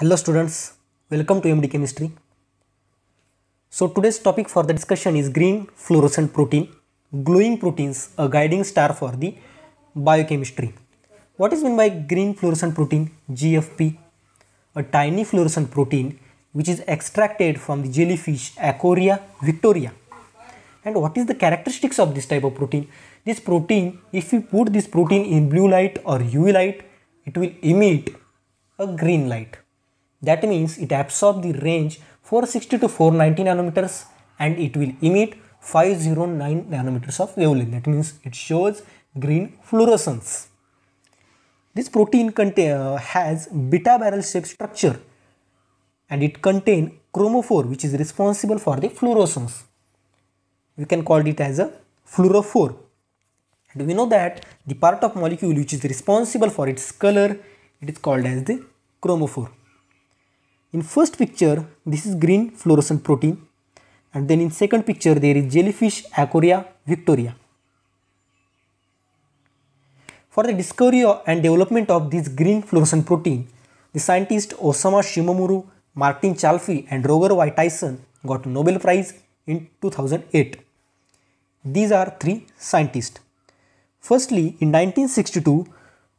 Hello students, welcome to MD Chemistry. So today's topic for the discussion is green fluorescent protein, glowing proteins, a guiding star for the biochemistry. What is meant by green fluorescent protein, GFP? A tiny fluorescent protein which is extracted from the jellyfish Acoria victoria. And what is the characteristics of this type of protein? This protein, if we put this protein in blue light or UV light, it will emit a green light that means it absorbs the range 460 to 490 nanometers and it will emit 509 nanometers of wavelength. That means it shows green fluorescence. This protein uh, has beta barrel shaped structure and it contains chromophore which is responsible for the fluorescence. We can call it as a fluorophore. And we know that the part of molecule which is responsible for its color it is called as the chromophore. In first picture, this is green fluorescent protein and then in second picture there is jellyfish Acoria victoria. For the discovery and development of this green fluorescent protein, the scientists Osama Shimomura, Martin Chalfie and Roger Y. Tyson got Nobel Prize in 2008. These are three scientists. Firstly, in 1962,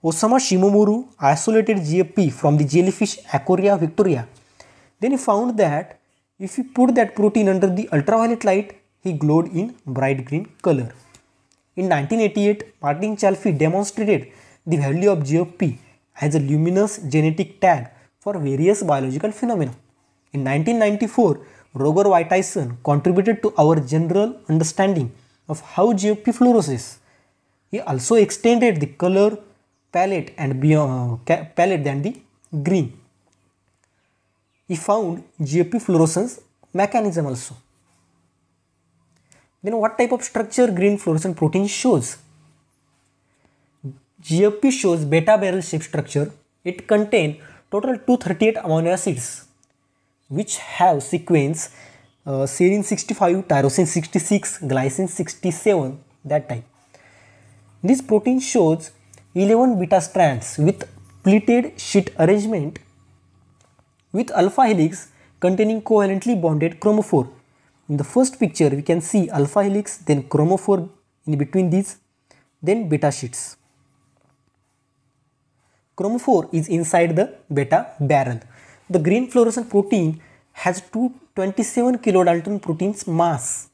Osama Shimomura isolated GFP from the jellyfish Acoria victoria then he found that if he put that protein under the ultraviolet light, he glowed in bright green color. In 1988, Martin Chalfie demonstrated the value of GFP as a luminous genetic tag for various biological phenomena. In 1994, Roger Y. Tyson contributed to our general understanding of how GFP fluoresces. He also extended the color palette and beyond, uh, palette than the green he found GFP fluorescence mechanism also. Then what type of structure green fluorescent protein shows? GFP shows beta barrel shape structure. It contains total 238 amino acids which have sequence uh, serine 65, tyrosine 66, glycine 67 that type. This protein shows 11 beta strands with pleated sheet arrangement with alpha helix containing covalently bonded chromophore. In the first picture we can see alpha helix then chromophore in between these then beta sheets. Chromophore is inside the beta barrel. The green fluorescent protein has 227 kilodalton proteins mass.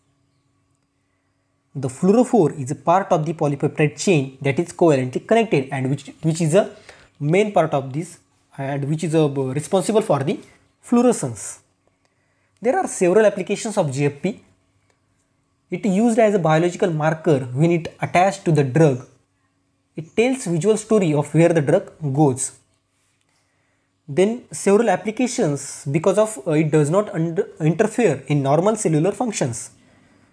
The fluorophore is a part of the polypeptide chain that is covalently connected and which, which is a main part of this and which is uh, responsible for the fluorescence. There are several applications of GFP. It used as a biological marker when it attached to the drug. It tells visual story of where the drug goes. Then several applications because of uh, it does not interfere in normal cellular functions.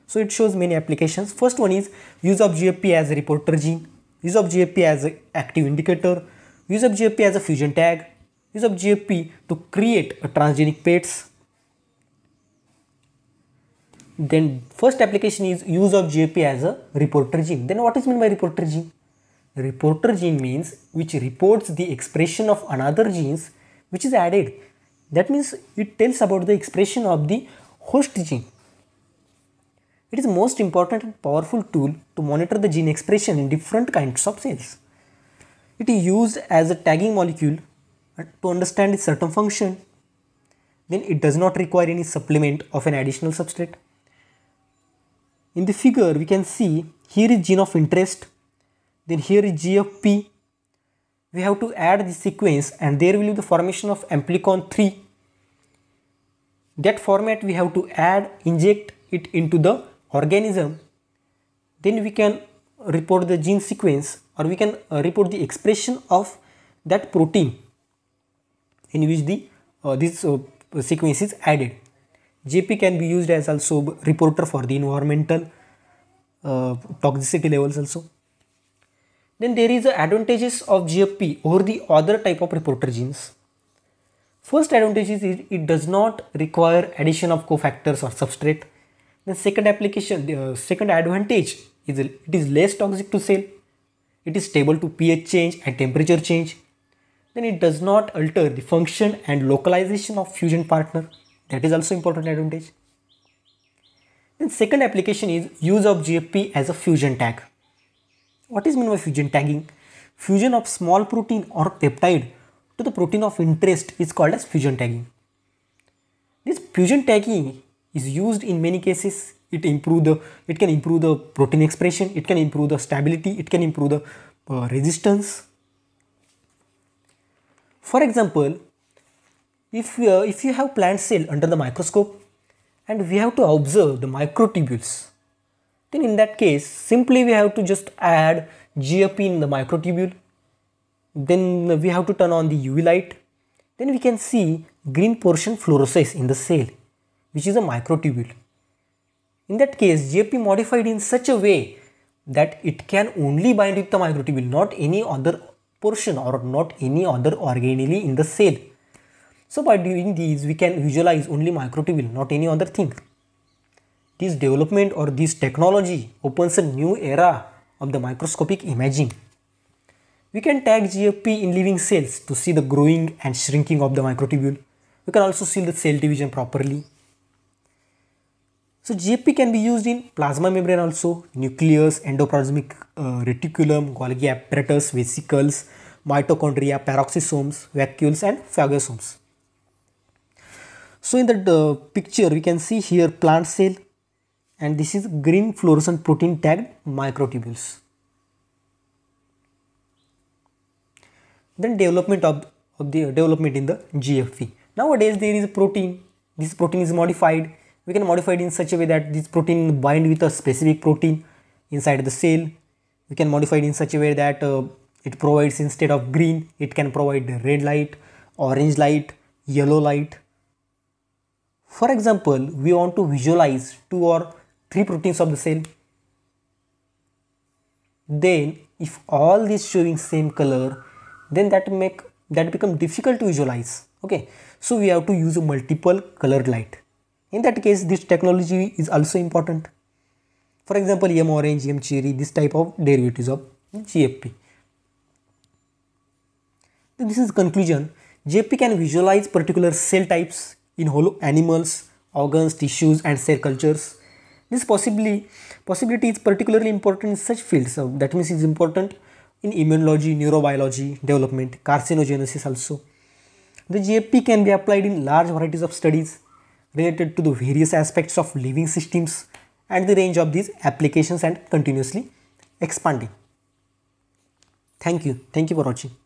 So it shows many applications. First one is use of GFP as a reporter gene, use of GFP as an active indicator, use of GFP as a fusion tag, use of GFP to create a transgenic pets. Then first application is use of GFP as a reporter gene. Then what is meant by reporter gene? Reporter gene means which reports the expression of another genes which is added. That means it tells about the expression of the host gene. It is most important and powerful tool to monitor the gene expression in different kinds of cells. It is used as a tagging molecule to understand a certain function, then it does not require any supplement of an additional substrate. In the figure, we can see here is gene of interest, then here is GFP. We have to add the sequence and there will be the formation of amplicon 3. That format we have to add, inject it into the organism. Then we can report the gene sequence or we can report the expression of that protein in which the uh, this uh, sequence is added. JP can be used as also reporter for the environmental uh, toxicity levels also. Then there is the advantages of GFP over the other type of reporter genes. First advantage is it, it does not require addition of cofactors or substrate. The second application, the uh, second advantage is it is less toxic to cell. It is stable to pH change and temperature change then it does not alter the function and localization of fusion partner. That is also important advantage. Then second application is use of GFP as a fusion tag. What is meant by fusion tagging? Fusion of small protein or peptide to the protein of interest is called as fusion tagging. This fusion tagging is used in many cases. It improve the it can improve the protein expression, it can improve the stability, it can improve the uh, resistance for example, if, uh, if you have plant cell under the microscope and we have to observe the microtubules, then in that case, simply we have to just add GFP in the microtubule. Then we have to turn on the UV light. Then we can see green portion fluoresces in the cell, which is a microtubule. In that case, GFP modified in such a way that it can only bind with the microtubule, not any other portion or not any other organelle in the cell. So by doing these, we can visualize only microtubule, not any other thing. This development or this technology opens a new era of the microscopic imaging. We can tag GFP in living cells to see the growing and shrinking of the microtubule. We can also see the cell division properly. So GFP can be used in plasma membrane also, nucleus, endoplasmic uh, reticulum, Golgi apparatus, vesicles, mitochondria, peroxisomes, vacuoles and phagosomes. So in that uh, picture we can see here plant cell and this is green fluorescent protein tagged microtubules. Then development of, of the uh, development in the GFP. Nowadays there is a protein, this protein is modified we can modify it in such a way that this protein bind with a specific protein inside the cell we can modify it in such a way that uh, it provides instead of green it can provide red light orange light yellow light for example we want to visualize two or three proteins of the cell then if all these showing same color then that make that become difficult to visualize okay so we have to use a multiple colored light in that case, this technology is also important. For example, M orange, M cherry, this type of derivatives of GFP. Then this is conclusion. GFP can visualize particular cell types in whole animals, organs, tissues, and cell cultures. This possibly possibility is particularly important in such fields. So that means it's important in immunology, neurobiology, development, carcinogenesis also. The GFP can be applied in large varieties of studies related to the various aspects of living systems and the range of these applications and continuously expanding. Thank you. Thank you for watching.